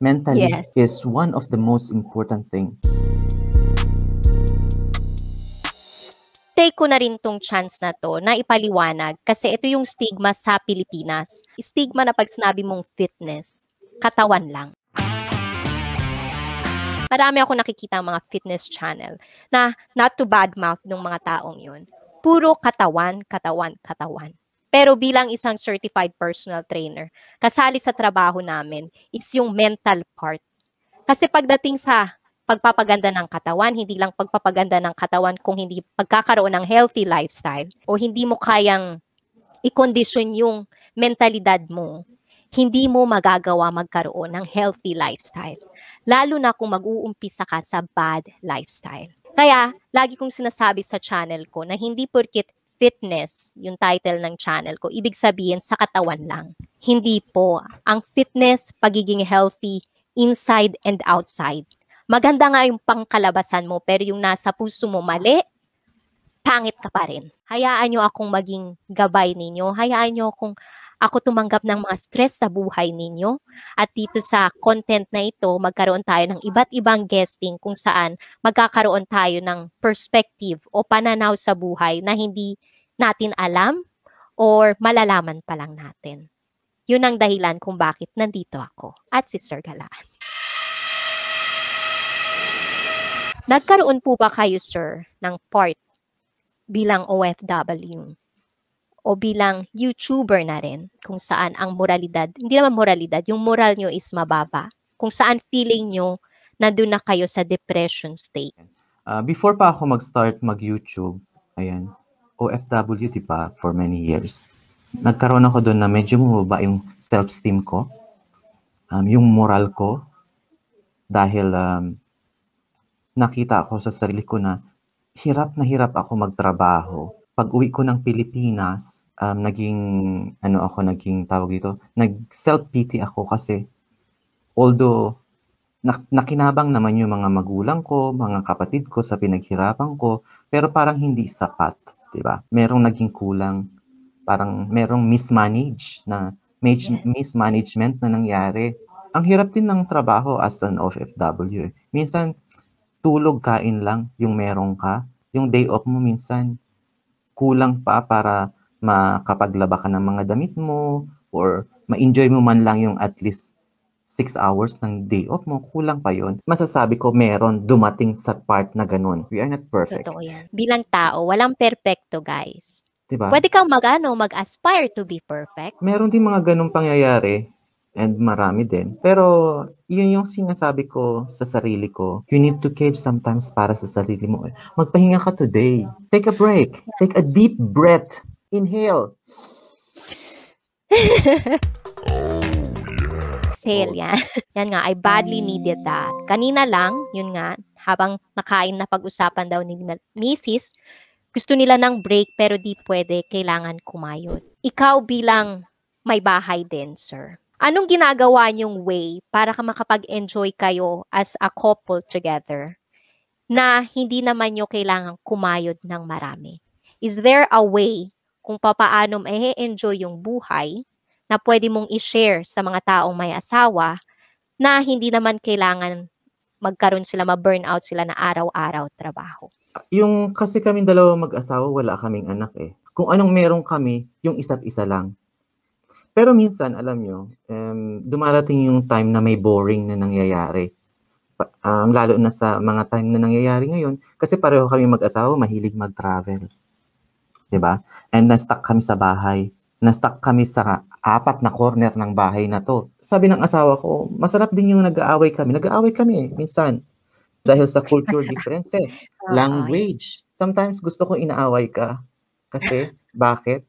mentally yes. is one of the most important thing. Take ko na rin tong chance na to na ipaliwanag kasi ito yung stigma sa Pilipinas. Stigma na pag sinabi mong fitness, katawan lang. Marami ako nakikita mga fitness channel na not to badmouth ng mga taong yun. Puro katawan, katawan, katawan. Pero bilang isang certified personal trainer, kasali sa trabaho namin is yung mental part. Kasi pagdating sa pagpapaganda ng katawan, hindi lang pagpapaganda ng katawan kung hindi pagkakaroon ng healthy lifestyle o hindi mo kayang i-condition yung mentalidad mo, hindi mo magagawa magkaroon ng healthy lifestyle. Lalo na kung mag-uumpisa ka sa bad lifestyle. Kaya, lagi kong sinasabi sa channel ko na hindi porkit fitness yung title ng channel ko. Ibig sabihin, sa katawan lang. Hindi po. Ang fitness, pagiging healthy, inside and outside. Maganda nga yung pangkalabasan mo, pero yung nasa puso mo mali, pangit ka pa rin. Hayaan nyo akong maging gabay ninyo. Hayaan nyo akong ako tumanggap ng mga stress sa buhay ninyo. At dito sa content na ito, magkaroon tayo ng iba't ibang guesting kung saan magkakaroon tayo ng perspective o pananaw sa buhay na hindi natin alam or malalaman pa lang natin. Yun ang dahilan kung bakit nandito ako at si Sir Galaan. Nagkaroon po ba kayo, Sir, ng part bilang OFW o bilang YouTuber na rin kung saan ang moralidad, hindi naman moralidad, yung moral nyo is mababa. Kung saan feeling nyo doon na kayo sa depression state. Uh, before pa ako mag-start mag-YouTube, ayan, OFW, di ba, for many years, nagkaroon ako doon na medyo mababa yung self-esteem ko, um, yung moral ko, dahil um, nakita ako sa sarili ko na hirap na hirap ako magtrabaho. Pag uwi ko ng Pilipinas, um, naging, ano ako, naging tawag dito, nag-self-pity ako kasi although nakinabang naman yung mga magulang ko, mga kapatid ko sa pinaghirapan ko, pero parang hindi sapat 'di ba? Merong naging kulang, parang merong mismanage na yes. mismanagement na nangyari. Ang hirap din ng trabaho as an OFW. Eh. Minsan tulog kain lang yung merong ka. Yung day off mo minsan kulang pa para makapaglaba ka ng mga damit mo or ma-enjoy mo man lang yung at least 6 hours ng day off mo, kulang pa yon masasabi ko meron dumating sa part na ganun. We are not perfect. Totoo yan. Bilang tao, walang perfecto, guys. Diba? Pwede kang mag-ano, mag-aspire to be perfect. Meron din mga ganung pangyayari and marami din. Pero yun yung sinasabi ko sa sarili ko. You need to cave sometimes para sa sarili mo. Magpahinga ka today. Take a break. Take a deep breath. Inhale. exhale, yan. yan nga, I badly needed ah. that. Kanina lang, yun nga, habang nakain na pag-usapan daw ni Mrs., gusto nila ng break pero di pwede, kailangan kumayod. Ikaw bilang may bahay din, sir. Anong ginagawa niyong way para ka makapag-enjoy kayo as a couple together na hindi naman nyo kailangan kumayod ng marami? Is there a way kung papaano ma-enjoy yung buhay na pwede mong i-share sa mga taong may asawa na hindi naman kailangan magkaroon sila, ma-burnout sila na araw-araw trabaho. Yung kasi kaming dalawa mag-asawa, wala kaming anak eh. Kung anong meron kami, yung isa't isa lang. Pero minsan, alam nyo, um, dumarating yung time na may boring na nangyayari. Ah, ang um, lalo na sa mga time na nangyayari ngayon, kasi pareho kami mag-asawa, mahilig mag-travel. ba? Diba? And na-stuck kami sa bahay. Na-stuck kami sa apat na corner ng bahay na to. Sabi ng asawa ko, masarap din yung nag-aaway kami. Nag-aaway kami eh, minsan. Dahil sa culture differences, language. Sometimes gusto ko inaaway ka. Kasi, bakit?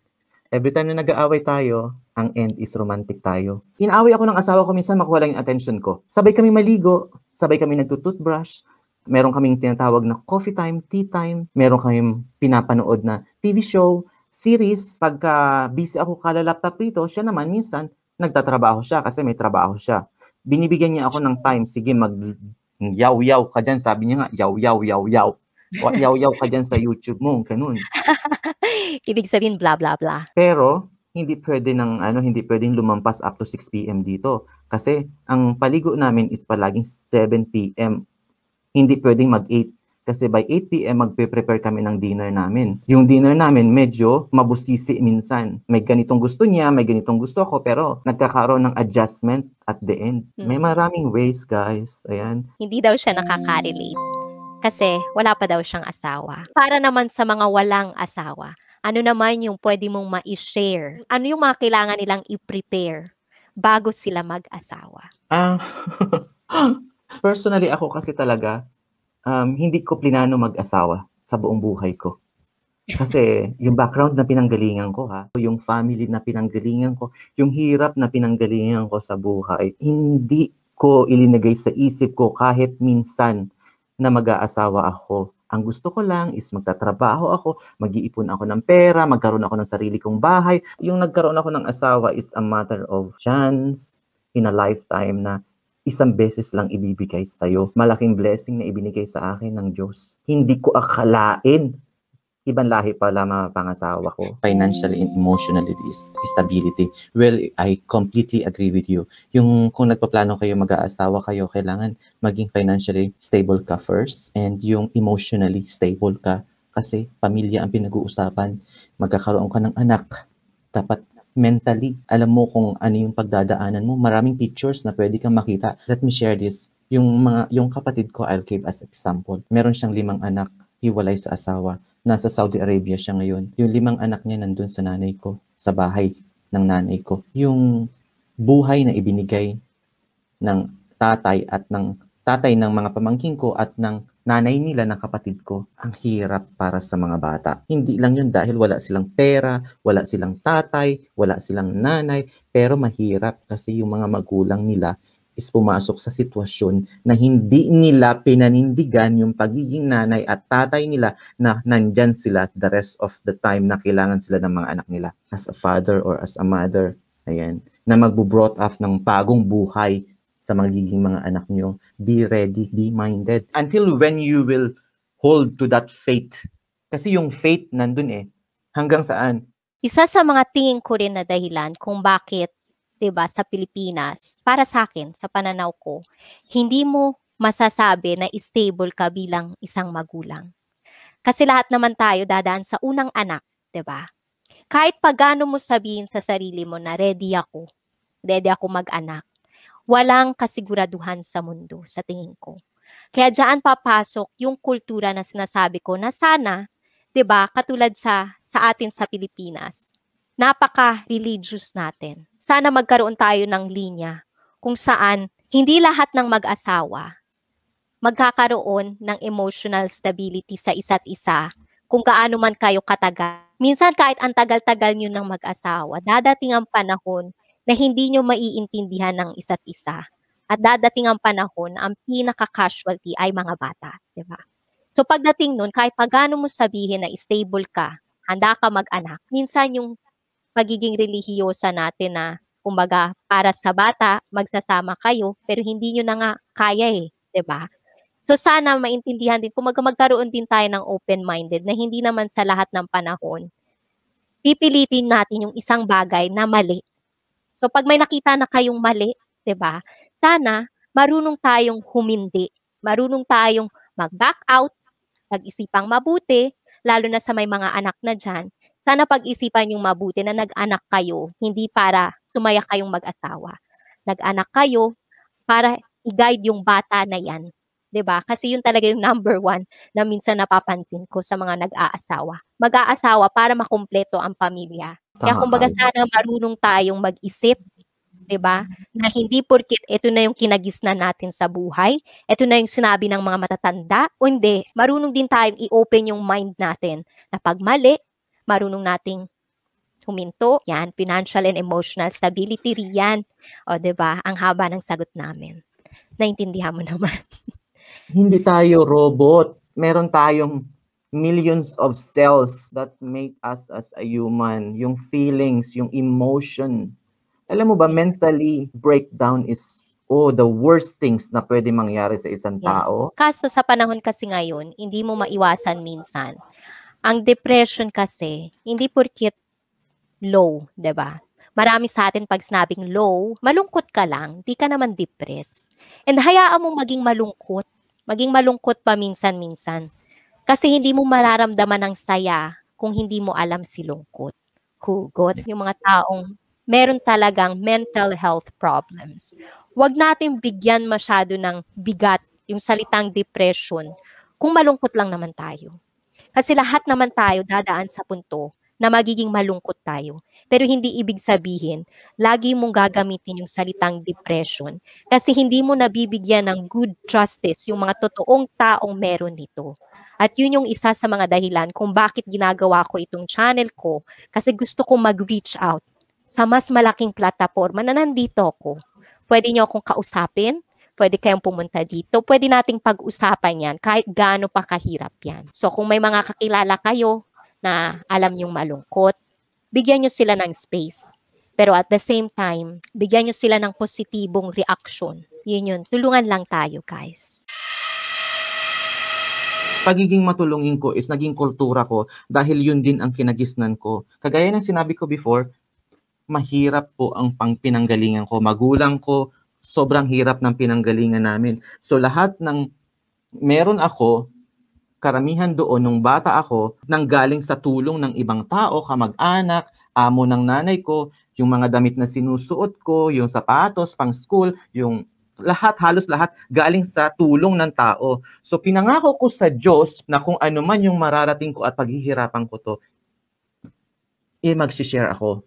Every time na nag-aaway tayo, ang end is romantic tayo. Inaaway ako ng asawa ko minsan makuha lang yung attention ko. Sabay kami maligo, sabay kami nagtututbrush, meron kaming tinatawag na coffee time, tea time, meron kaming pinapanood na TV show, series, pagka busy ako kala laptop rito, siya naman minsan nagtatrabaho siya kasi may trabaho siya. Binibigyan niya ako ng time, sige mag yaw-yaw ka dyan. Sabi niya nga, yaw-yaw-yaw-yaw. Yaw-yaw ka dyan sa YouTube mo, ganun. Ibig sabihin, bla bla bla. Pero, hindi pwede ng ano, hindi pwedeng lumampas up to 6 PM dito kasi ang paligo namin is palaging 7 PM. Hindi pwedeng mag 8 kasi by 8pm, magpe-prepare kami ng dinner namin. Yung dinner namin, medyo mabusisi minsan. May ganitong gusto niya, may ganitong gusto ako, pero nagkakaroon ng adjustment at the end. Hmm. May maraming ways, guys. Ayan. Hindi daw siya nakaka-relate kasi wala pa daw siyang asawa. Para naman sa mga walang asawa, ano naman yung pwede mong ma-share? Ano yung mga kailangan nilang i-prepare bago sila mag-asawa? Ah, uh, personally ako kasi talaga, um, hindi ko plinano mag-asawa sa buong buhay ko. Kasi yung background na pinanggalingan ko ha, yung family na pinanggalingan ko, yung hirap na pinanggalingan ko sa buhay, hindi ko ilinagay sa isip ko kahit minsan na mag-aasawa ako. Ang gusto ko lang is magtatrabaho ako, mag-iipon ako ng pera, magkaroon ako ng sarili kong bahay. Yung nagkaroon ako ng asawa is a matter of chance in a lifetime na isang beses lang ibibigay sa iyo. Malaking blessing na ibinigay sa akin ng Diyos. Hindi ko akalain ibang lahi pala mga pangasawa ko. Financially and emotionally is stability. Well, I completely agree with you. Yung kung nagpaplano kayo, mag-aasawa kayo, kailangan maging financially stable ka first and yung emotionally stable ka kasi pamilya ang pinag-uusapan. Magkakaroon ka ng anak. Dapat mentally. Alam mo kung ano yung pagdadaanan mo. Maraming pictures na pwede kang makita. Let me share this. Yung, mga, yung kapatid ko, I'll give as example. Meron siyang limang anak, hiwalay sa asawa. Nasa Saudi Arabia siya ngayon. Yung limang anak niya nandun sa nanay ko, sa bahay ng nanay ko. Yung buhay na ibinigay ng tatay at ng tatay ng mga pamangkin ko at ng nanay nila ng kapatid ko, ang hirap para sa mga bata. Hindi lang yun dahil wala silang pera, wala silang tatay, wala silang nanay, pero mahirap kasi yung mga magulang nila is pumasok sa sitwasyon na hindi nila pinanindigan yung pagiging nanay at tatay nila na nandyan sila the rest of the time na kailangan sila ng mga anak nila as a father or as a mother. Ayan. Na magbo-brought up ng pagong buhay sa magiging mga anak nyo. Be ready, be minded. Until when you will hold to that faith. Kasi yung faith nandun eh. Hanggang saan? Isa sa mga tingin ko rin na dahilan kung bakit, 'di ba, sa Pilipinas, para sa akin, sa pananaw ko, hindi mo masasabi na stable ka bilang isang magulang. Kasi lahat naman tayo dadaan sa unang anak, 'di ba? Kahit pagano mo sabihin sa sarili mo na ready ako, ready ako mag-anak, walang kasiguraduhan sa mundo sa tingin ko. Kaya diyan papasok yung kultura na sinasabi ko na sana, 'di ba, katulad sa sa atin sa Pilipinas, napaka-religious natin. Sana magkaroon tayo ng linya kung saan hindi lahat ng mag-asawa magkakaroon ng emotional stability sa isa't isa kung kaano man kayo katagal. Minsan kahit ang tagal-tagal nyo ng mag-asawa, dadating ang panahon na hindi nyo maiintindihan ng isa't isa. At dadating ang panahon ang pinaka-casualty ay mga bata. Di ba? So pagdating nun, kahit pagano mo sabihin na stable ka, handa ka mag-anak, minsan yung pagiging relihiyosa natin na kumbaga para sa bata, magsasama kayo, pero hindi nyo na nga kaya eh. ba? Diba? So sana maintindihan din, kumbaga magkaroon din tayo ng open-minded na hindi naman sa lahat ng panahon, pipilitin natin yung isang bagay na mali So pag may nakita na kayong mali, 'di ba? Sana marunong tayong humindi, marunong tayong mag-back out, pag-isipang mabuti, lalo na sa may mga anak na dyan, sana pag-isipan yung mabuti na nag-anak kayo, hindi para sumaya kayong mag-asawa. Nag-anak kayo para i-guide yung bata na yan 'di ba? Kasi yun talaga yung number one na minsan napapansin ko sa mga nag-aasawa. Mag-aasawa para makumpleto ang pamilya. Tama, Kaya kumbaga sana marunong tayong mag-isip, 'di ba? Na hindi porket ito na yung kinagisna natin sa buhay, ito na yung sinabi ng mga matatanda, o hindi, marunong din tayong i-open yung mind natin na pag mali, marunong nating huminto. Yan, financial and emotional stability riyan. O, 'di ba? Ang haba ng sagot namin. Naintindihan mo naman hindi tayo robot. Meron tayong millions of cells that make us as a human. Yung feelings, yung emotion. Alam mo ba, mentally, breakdown is oh, the worst things na pwede mangyari sa isang yes. tao. Kaso sa panahon kasi ngayon, hindi mo maiwasan minsan. Ang depression kasi, hindi porkit low, ba? Diba? Marami sa atin pag sinabing low, malungkot ka lang, di ka naman depressed. And hayaan mo maging malungkot Maging malungkot pa minsan-minsan. Kasi hindi mo mararamdaman ng saya kung hindi mo alam si lungkot. Hugot. Yung mga taong meron talagang mental health problems. Huwag natin bigyan masyado ng bigat yung salitang depression kung malungkot lang naman tayo. Kasi lahat naman tayo dadaan sa punto na magiging malungkot tayo. Pero hindi ibig sabihin, lagi mong gagamitin yung salitang depression kasi hindi mo nabibigyan ng good justice yung mga totoong taong meron nito. At yun yung isa sa mga dahilan kung bakit ginagawa ko itong channel ko kasi gusto kong mag-reach out sa mas malaking plataforma na nandito ako. Pwede niyo akong kausapin, pwede kayong pumunta dito, pwede nating pag-usapan yan kahit gaano pa kahirap yan. So kung may mga kakilala kayo na alam yung malungkot, bigyan nyo sila ng space. Pero at the same time, bigyan nyo sila ng positibong reaction. Yun yun, tulungan lang tayo guys pagiging matulungin ko is naging kultura ko dahil yun din ang kinagisnan ko. Kagaya ng sinabi ko before, mahirap po ang pangpinanggalingan ko. Magulang ko, sobrang hirap ng pinanggalingan namin. So lahat ng meron ako, karamihan doon nung bata ako nang galing sa tulong ng ibang tao, kamag-anak, amo ng nanay ko, yung mga damit na sinusuot ko, yung sapatos pang school, yung lahat, halos lahat, galing sa tulong ng tao. So pinangako ko sa Diyos na kung ano man yung mararating ko at paghihirapan ko to, eh magsishare ako.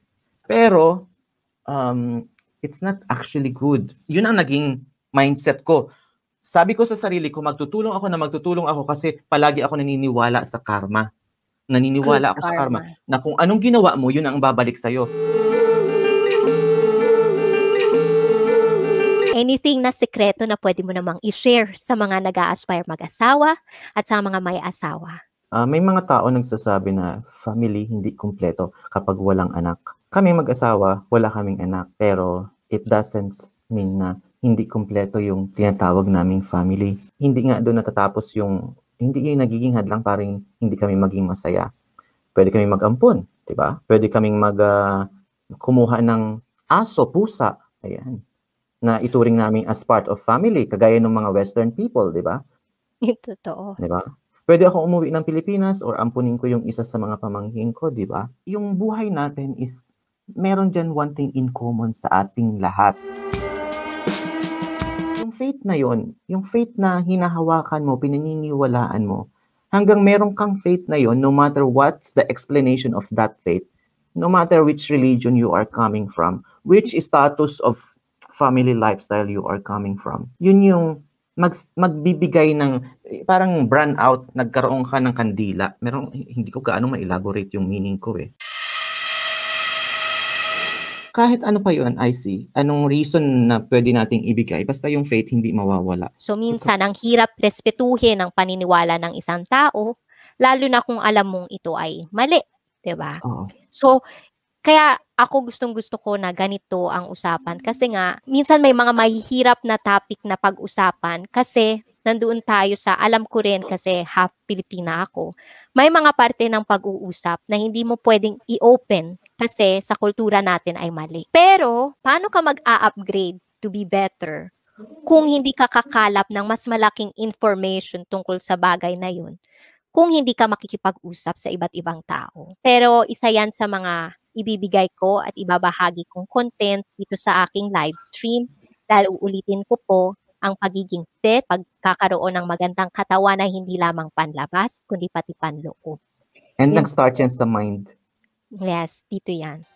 Pero, um, it's not actually good. Yun ang naging mindset ko sabi ko sa sarili ko, magtutulong ako na magtutulong ako kasi palagi ako naniniwala sa karma. Naniniwala Good ako karma. sa karma na kung anong ginawa mo, yun ang babalik sa'yo. Anything na sekreto na pwede mo namang i-share sa mga nag aspire mag-asawa at sa mga may asawa? Uh, may mga tao nagsasabi na family hindi kumpleto kapag walang anak. Kami mag-asawa, wala kaming anak. Pero it doesn't mean na hindi kompleto yung tinatawag naming family. Hindi nga doon natatapos yung, hindi yung nagiging hadlang parang hindi kami maging masaya. Pwede kami mag-ampon, di ba? Pwede kaming mag, uh, kumuha ng aso, pusa, ayan, na ituring namin as part of family, kagaya ng mga Western people, di ba? Ito Totoo. Di ba? Pwede ako umuwi ng Pilipinas or ampunin ko yung isa sa mga pamangkin ko, di ba? Yung buhay natin is meron dyan one thing in common sa ating lahat faith na yon, yung faith na hinahawakan mo, pinaniniwalaan mo, hanggang meron kang faith na yon, no matter what's the explanation of that faith, no matter which religion you are coming from, which status of family lifestyle you are coming from, yun yung mag, magbibigay ng parang brand out, nagkaroon ka ng kandila. Meron, hindi ko gaano ma-elaborate yung meaning ko eh kahit ano pa yun, I see, anong reason na pwede nating ibigay, basta yung faith hindi mawawala. So minsan, ang hirap respetuhin ang paniniwala ng isang tao, lalo na kung alam mong ito ay mali, di ba? So, kaya ako gustong gusto ko na ganito ang usapan kasi nga minsan may mga mahihirap na topic na pag-usapan kasi nandoon tayo sa alam ko rin kasi half Pilipina ako. May mga parte ng pag-uusap na hindi mo pwedeng i-open kasi sa kultura natin ay mali. Pero, paano ka mag-a-upgrade to be better kung hindi ka kakalap ng mas malaking information tungkol sa bagay na yun? kung hindi ka makikipag-usap sa iba't ibang tao. Pero isa yan sa mga ibibigay ko at ibabahagi kong content dito sa aking live stream dahil uulitin ko po ang pagiging fit, pagkakaroon ng magandang katawan na hindi lamang panlabas, kundi pati panloob. And nag-start yan sa mind. Yes, dito yan.